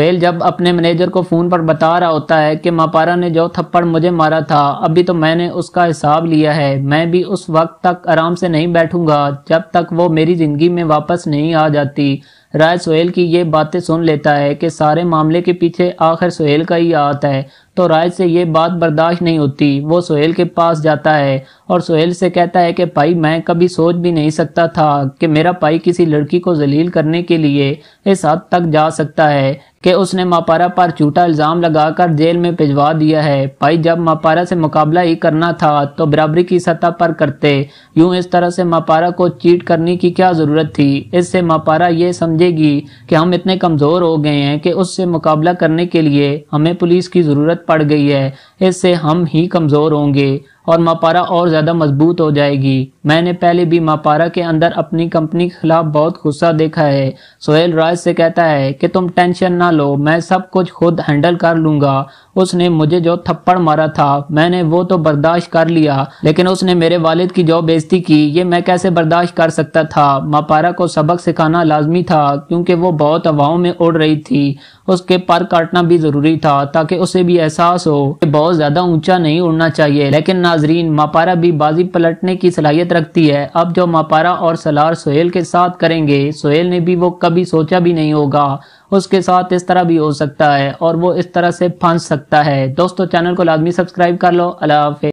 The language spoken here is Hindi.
सोहेल जब अपने मैनेजर को फ़ोन पर बता रहा होता है कि मापारा ने जो थप्पड़ मुझे मारा था अभी तो मैंने उसका हिसाब लिया है मैं भी उस वक्त तक आराम से नहीं बैठूंगा जब तक वो मेरी ज़िंदगी में वापस नहीं आ जाती राय सोहेल की ये बातें सुन लेता है कि सारे मामले के पीछे आखिर सोहेल का ही आता है तो राय से ये बात बर्दाश्त नहीं होती वो सोहेल के पास जाता है और सोहेल से कहता है कि भाई मैं कभी सोच भी नहीं सकता था कि मेरा भाई किसी लड़की को जलील करने के लिए इस हद तक जा सकता है कि उसने मापारा पर झूठा इल्ज़ाम लगाकर जेल में भिजवा दिया है भाई जब मापारा से मुकाबला ही करना था तो बराबरी की सतह पर करते यूं इस तरह से मापारा को चीट करने की क्या ज़रूरत थी इससे मापारा ये समझेगी कि हम इतने कमज़ोर हो गए हैं कि उससे मुकाबला करने के लिए हमें पुलिस की ज़रूरत पड़ गई है इससे हम ही कमज़ोर होंगे और मापारा और ज़्यादा मजबूत हो जाएगी मैंने पहले भी मापारा के अंदर अपनी कंपनी के खिलाफ बहुत गुस्सा देखा है सोहेल राज से कहता है कि तुम टेंशन ना लो मैं सब कुछ खुद हैंडल कर लूंगा उसने मुझे जो थप्पड़ मारा था मैंने वो तो बर्दाश्त कर लिया लेकिन उसने मेरे वालिद की जो बेजती की ये मैं कैसे बर्दाश्त कर सकता था मापारा को सबक सिखाना लाजमी था क्योंकि वो बहुत हवाओं में उड़ रही थी उसके पर काटना भी जरूरी था ताकि उसे भी एहसास हो कि बहुत ज्यादा ऊंचा नहीं उड़ना चाहिए लेकिन नाजरीन मापारा भी बाजी पलटने की सलाहियत रखती है अब जो मापारा और सलार सोहेल के साथ करेंगे सोहेल ने भी वो कभी सोचा भी नहीं होगा उसके साथ इस तरह भी हो सकता है और वो इस तरह से फंस सकता है दोस्तों चैनल को लाजमी सब्सक्राइब कर लो अला